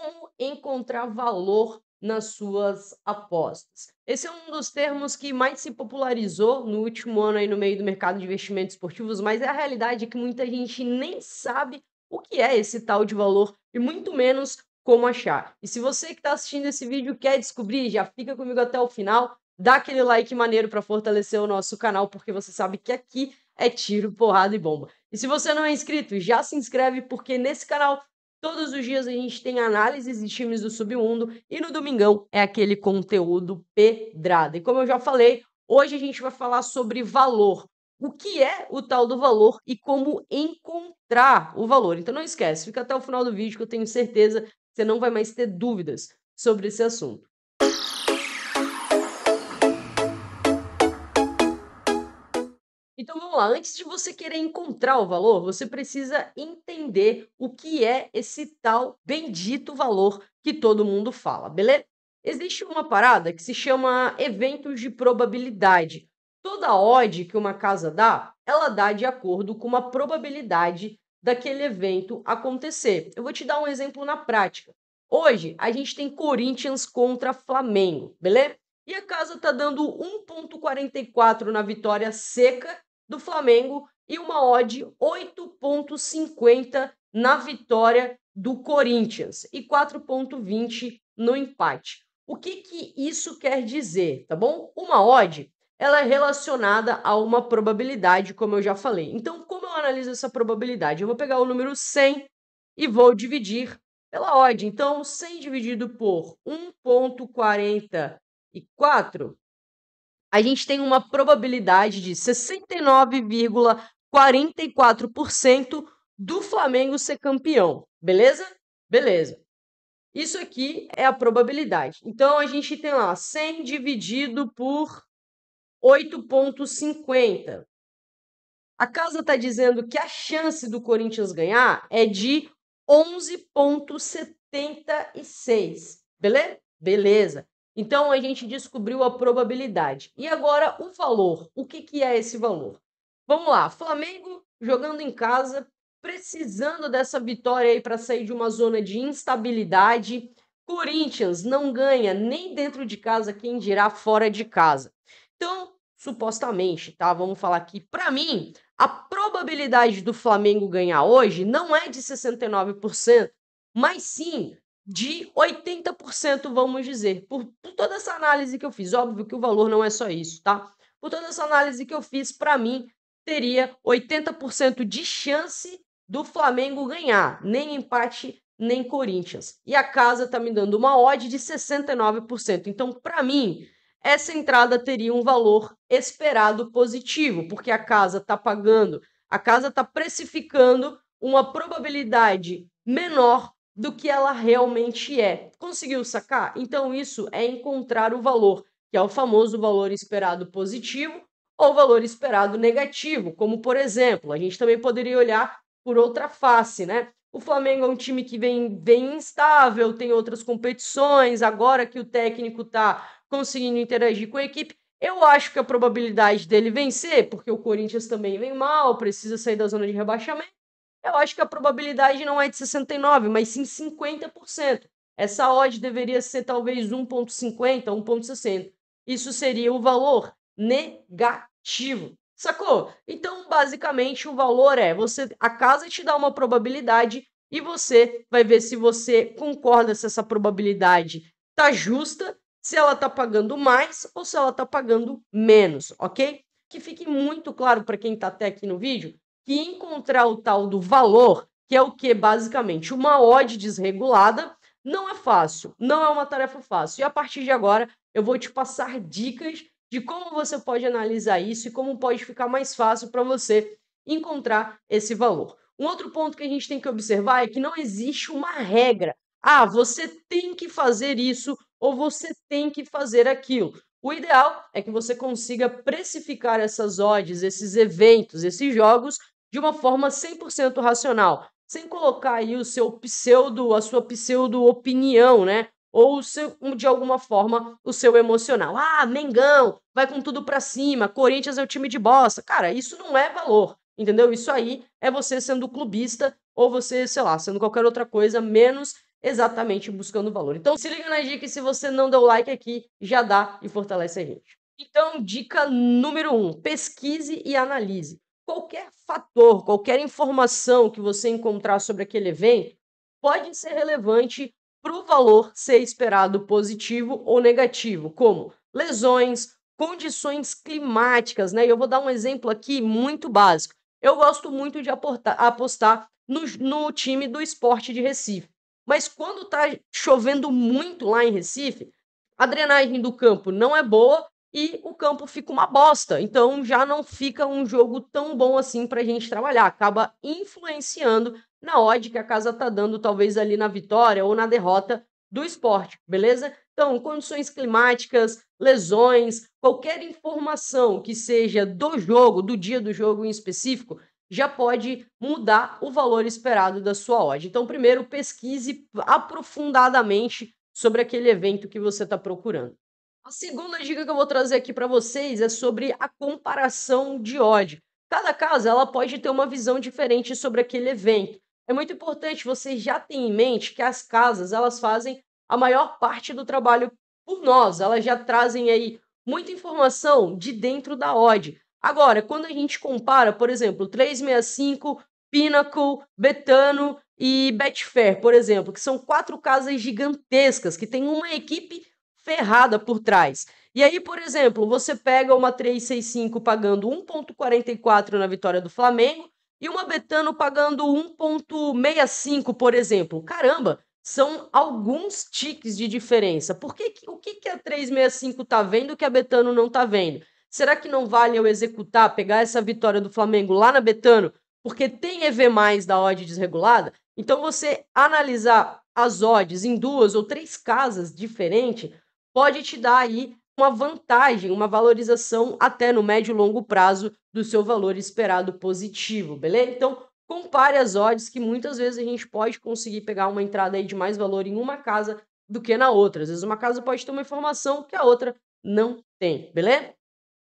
como encontrar valor nas suas apostas. Esse é um dos termos que mais se popularizou no último ano aí no meio do mercado de investimentos esportivos, mas é a realidade que muita gente nem sabe o que é esse tal de valor e muito menos como achar. E se você que está assistindo esse vídeo quer descobrir, já fica comigo até o final, dá aquele like maneiro para fortalecer o nosso canal, porque você sabe que aqui é tiro, porrada e bomba. E se você não é inscrito, já se inscreve porque nesse canal Todos os dias a gente tem análises de times do submundo e no domingão é aquele conteúdo pedrada. E como eu já falei, hoje a gente vai falar sobre valor. O que é o tal do valor e como encontrar o valor. Então não esquece, fica até o final do vídeo que eu tenho certeza que você não vai mais ter dúvidas sobre esse assunto. vamos lá, antes de você querer encontrar o valor, você precisa entender o que é esse tal bendito valor que todo mundo fala, beleza? Existe uma parada que se chama eventos de probabilidade. Toda odd que uma casa dá, ela dá de acordo com uma probabilidade daquele evento acontecer. Eu vou te dar um exemplo na prática. Hoje a gente tem Corinthians contra Flamengo, beleza? E a casa tá dando 1.44 na vitória seca do Flamengo e uma odd 8.50 na vitória do Corinthians e 4.20 no empate. O que, que isso quer dizer, tá bom? Uma odd, ela é relacionada a uma probabilidade, como eu já falei. Então, como eu analiso essa probabilidade? Eu vou pegar o número 100 e vou dividir pela odd. Então, 100 dividido por 1.44 a gente tem uma probabilidade de 69,44% do Flamengo ser campeão, beleza? Beleza. Isso aqui é a probabilidade. Então a gente tem lá 100 dividido por 8,50. A casa está dizendo que a chance do Corinthians ganhar é de 11,76. Beleza? Beleza. Então, a gente descobriu a probabilidade. E agora, o valor. O que, que é esse valor? Vamos lá, Flamengo jogando em casa, precisando dessa vitória aí para sair de uma zona de instabilidade. Corinthians não ganha nem dentro de casa, quem dirá fora de casa. Então, supostamente, tá? Vamos falar aqui. Para mim, a probabilidade do Flamengo ganhar hoje não é de 69%, mas sim de 80%, vamos dizer, por, por, toda essa análise que eu fiz. Óbvio que o valor não é só isso, tá? Por toda essa análise que eu fiz, para mim, teria 80% de chance do Flamengo ganhar, nem empate, nem Corinthians. E a casa tá me dando uma odd de 69%. Então, para mim, essa entrada teria um valor esperado positivo, porque a casa tá pagando, a casa tá precificando uma probabilidade menor do que ela realmente é. Conseguiu sacar? Então, isso é encontrar o valor, que é o famoso valor esperado positivo ou valor esperado negativo, como por exemplo, a gente também poderia olhar por outra face, né? O Flamengo é um time que vem, vem instável, tem outras competições, agora que o técnico tá conseguindo interagir com a equipe, eu acho que a probabilidade dele vencer, porque o Corinthians também vem mal, precisa sair da zona de rebaixamento, eu acho que a probabilidade não é de 69%, mas sim 50%. Essa odd deveria ser talvez 1,50, 1,60. Isso seria o valor negativo. Sacou? Então, basicamente, o valor é você a casa te dá uma probabilidade e você vai ver se você concorda se essa probabilidade tá justa, se ela tá pagando mais ou se ela tá pagando menos, ok? Que fique muito claro para quem está até aqui no vídeo que encontrar o tal do valor, que é o que basicamente uma odd desregulada, não é fácil, não é uma tarefa fácil. E a partir de agora eu vou te passar dicas de como você pode analisar isso e como pode ficar mais fácil para você encontrar esse valor. Um outro ponto que a gente tem que observar é que não existe uma regra. Ah, você tem que fazer isso ou você tem que fazer aquilo. O ideal é que você consiga precificar essas odds, esses eventos, esses jogos de uma forma 100% racional, sem colocar aí o seu pseudo, a sua pseudo opinião, né? Ou seu, de alguma forma o seu emocional. Ah, Mengão, vai com tudo para cima, Corinthians é o time de bosta. Cara, isso não é valor, entendeu? Isso aí é você sendo clubista ou você, sei lá, sendo qualquer outra coisa menos exatamente buscando valor. Então se liga na dica e se você não deu like aqui, já dá e fortalece a gente. Então, dica número 1, um, pesquise e analise qualquer fator, qualquer informação que você encontrar sobre aquele evento pode ser relevante para o valor ser esperado positivo ou negativo, como lesões, condições climáticas, né? E eu vou dar um exemplo aqui muito básico. Eu gosto muito de aportar, apostar no, no time do esporte de Recife. Mas quando tá chovendo muito lá em Recife, a drenagem do campo não é boa e o campo fica uma bosta. Então já não fica um jogo tão bom assim para a gente trabalhar. Acaba influenciando na odd que a casa tá dando, talvez ali na vitória ou na derrota do esporte, beleza? Então, condições climáticas, lesões, qualquer informação que seja do jogo, do dia do jogo em específico, já pode mudar o valor esperado da sua odd. Então, primeiro pesquise aprofundadamente sobre aquele evento que você está procurando. A segunda dica que eu vou trazer aqui para vocês é sobre a comparação de ódio. Cada casa ela pode ter uma visão diferente sobre aquele evento. É muito importante você já ter em mente que as casas elas fazem a maior parte do trabalho por nós. Elas já trazem aí muita informação de dentro da odd. Agora, quando a gente compara, por exemplo, 365, Pinnacle, Betano e Betfair, por exemplo, que são quatro casas gigantescas que têm uma equipe ferrada por trás. E aí, por exemplo, você pega uma 365 pagando 1,44 na vitória do Flamengo e uma Betano pagando 1,65, por exemplo. Caramba, são alguns tiques de diferença. Por que, o que, que a 365 está vendo que a Betano não está vendo? Será que não vale eu executar, pegar essa vitória do Flamengo lá na Betano, porque tem EV mais da odd desregulada? Então você analisar as odds em duas ou três casas diferentes pode te dar aí uma vantagem, uma valorização até no médio e longo prazo do seu valor esperado positivo, beleza? Então, compare as odds que muitas vezes a gente pode conseguir pegar uma entrada aí de mais valor em uma casa do que na outra. Às vezes uma casa pode ter uma informação que a outra não tem, beleza?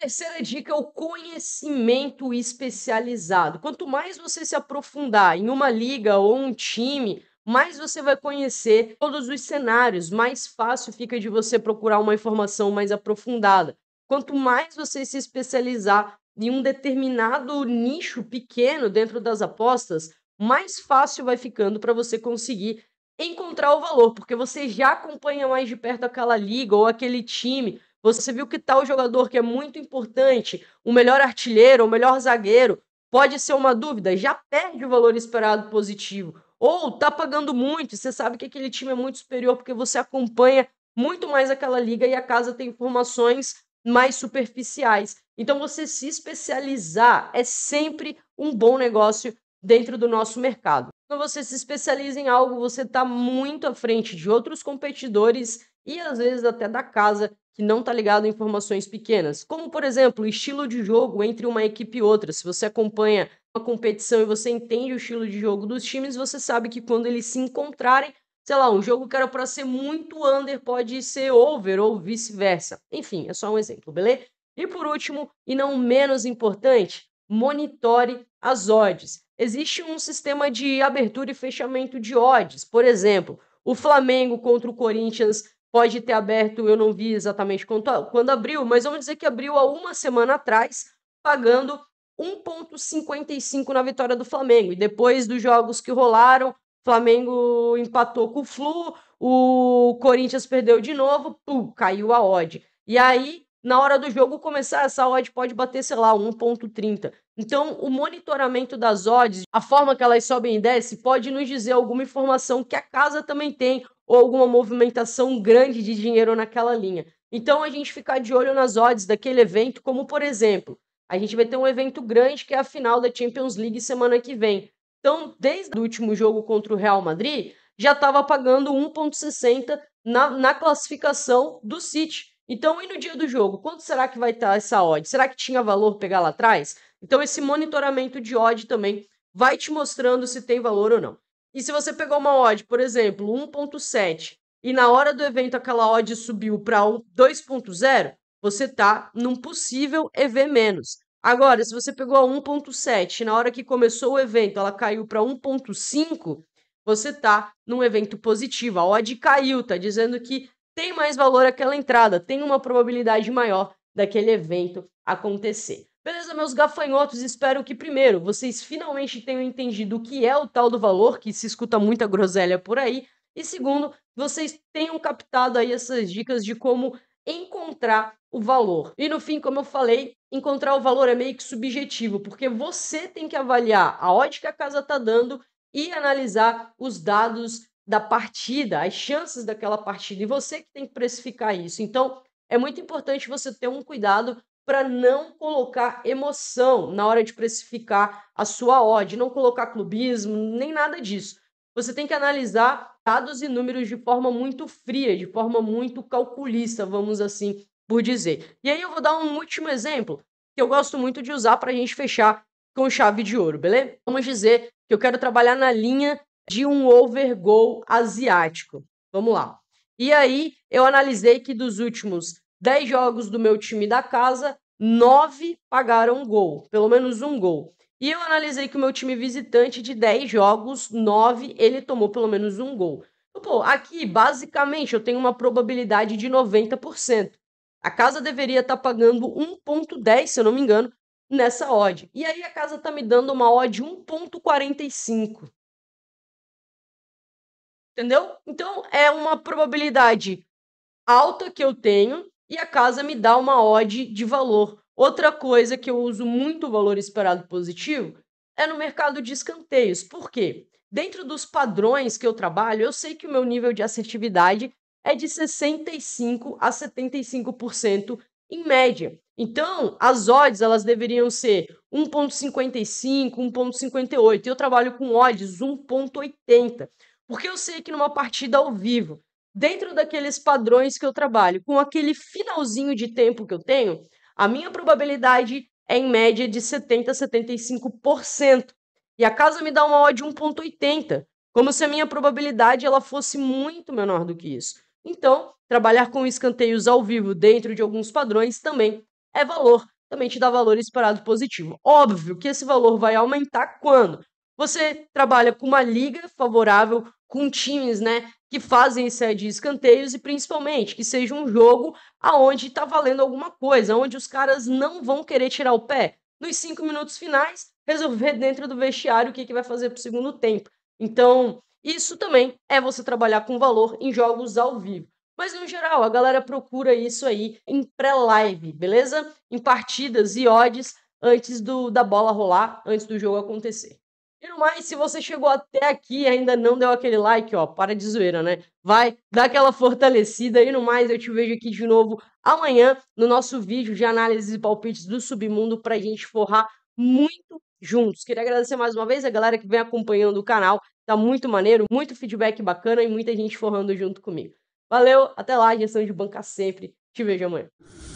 Terceira dica é o conhecimento especializado. Quanto mais você se aprofundar em uma liga ou um time, mais você vai conhecer todos os cenários, mais fácil fica de você procurar uma informação mais aprofundada. Quanto mais você se especializar em um determinado nicho pequeno dentro das apostas, mais fácil vai ficando para você conseguir encontrar o valor, porque você já acompanha mais de perto aquela liga ou aquele time. Você viu que tal jogador que é muito importante, o melhor artilheiro, o melhor zagueiro, pode ser uma dúvida, já perde o valor esperado positivo. Ou tá pagando muito, você sabe que aquele time é muito superior porque você acompanha muito mais aquela liga e a casa tem informações mais superficiais. Então você se especializar é sempre um bom negócio dentro do nosso mercado. Quando você se especializa em algo, você está muito à frente de outros competidores e às vezes até da casa que não está ligado a informações pequenas, como por exemplo o estilo de jogo entre uma equipe e outra. Se você acompanha uma competição e você entende o estilo de jogo dos times, você sabe que quando eles se encontrarem, sei lá, um jogo que era para ser muito under pode ser over ou vice-versa. Enfim, é só um exemplo, beleza? E por último, e não menos importante, monitore as odds. Existe um sistema de abertura e fechamento de odds. Por exemplo, o Flamengo contra o Corinthians pode ter aberto, eu não vi exatamente quando, quando abriu, mas vamos dizer que abriu há uma semana atrás, pagando 1,55 na vitória do Flamengo. E depois dos jogos que rolaram, Flamengo empatou com o Flu, o Corinthians perdeu de novo, pum, caiu a odd. E aí, na hora do jogo começar, essa odd pode bater, sei lá, 1,30. Então, o monitoramento das odds, a forma que elas sobem e descem, pode nos dizer alguma informação que a casa também tem ou alguma movimentação grande de dinheiro naquela linha. Então, a gente ficar de olho nas odds daquele evento, como por exemplo, a gente vai ter um evento grande que é a final da Champions League semana que vem. Então, desde o último jogo contra o Real Madrid, já estava pagando 1,60 na, na classificação do City. Então, e no dia do jogo, quanto será que vai estar essa odd? Será que tinha valor pegar lá atrás? Então, esse monitoramento de odd também vai te mostrando se tem valor ou não. E se você pegou uma odd, por exemplo, 1.7, e na hora do evento aquela odd subiu para 2.0, você está num possível EV menos. Agora, se você pegou a 1.7, na hora que começou o evento, ela caiu para 1.5, você está num evento positivo. A odd caiu, está dizendo que tem mais valor aquela entrada, tem uma probabilidade maior daquele evento acontecer. Beleza, meus gafanhotos, espero que primeiro vocês finalmente tenham entendido o que é o tal do valor, que se escuta muita groselha por aí, e segundo, vocês tenham captado aí essas dicas de como encontrar o valor. E no fim, como eu falei, encontrar o valor é meio que subjetivo, porque você tem que avaliar a odd que a casa está dando e analisar os dados da partida, as chances daquela partida, e você que tem que precificar isso. Então, é muito importante você ter um cuidado para não colocar emoção na hora de precificar a sua odd, não colocar clubismo, nem nada disso. Você tem que analisar dados e números de forma muito fria, de forma muito calculista, vamos assim por dizer. E aí eu vou dar um último exemplo que eu gosto muito de usar para a gente fechar com chave de ouro, beleza? Vamos dizer que eu quero trabalhar na linha de um overgo asiático. Vamos lá. E aí eu analisei que dos últimos 10 jogos do meu time da casa, 9 pagaram gol, pelo menos um gol. E eu analisei que o meu time visitante de 10 jogos, 9 ele tomou pelo menos um gol. pô, aqui basicamente eu tenho uma probabilidade de 90%. A casa deveria estar tá pagando 1,10, se eu não me engano, nessa odd. E aí a casa está me dando uma odd 1,45. Entendeu? Então é uma probabilidade alta que eu tenho e a casa me dá uma odd de valor. Outra coisa que eu uso muito o valor esperado positivo é no mercado de escanteios. Por quê? Dentro dos padrões que eu trabalho, eu sei que o meu nível de assertividade é de 65 a 75% em média. Então, as odds elas deveriam ser 1.55, 1.58. Eu trabalho com odds 1.80, porque eu sei que numa partida ao vivo, dentro daqueles padrões que eu trabalho, com aquele finalzinho de tempo que eu tenho, a minha probabilidade é em média de 70 a 75%. E a casa me dá uma odd 1.80, como se a minha probabilidade ela fosse muito menor do que isso. Então, trabalhar com escanteios ao vivo dentro de alguns padrões também é valor, também te dá valor esperado positivo. Óbvio que esse valor vai aumentar quando você trabalha com uma liga favorável, com times, né, que fazem série de escanteios e principalmente que seja um jogo aonde está valendo alguma coisa, onde os caras não vão querer tirar o pé. Nos cinco minutos finais, resolver dentro do vestiário o que, que vai fazer para o segundo tempo. Então, isso também é você trabalhar com valor em jogos ao vivo. Mas no geral, a galera procura isso aí em pré-live, beleza? Em partidas e odds antes do, da bola rolar, antes do jogo acontecer. E no mais, se você chegou até aqui e ainda não deu aquele like, ó, para de zoeira, né? Vai, dá aquela fortalecida e no mais, eu te vejo aqui de novo amanhã no nosso vídeo de análises e palpites do submundo para a gente forrar muito juntos. Queria agradecer mais uma vez a galera que vem acompanhando o canal Tá muito maneiro, muito feedback bacana e muita gente forrando junto comigo. Valeu, até lá, gestão de banca sempre. Te vejo amanhã.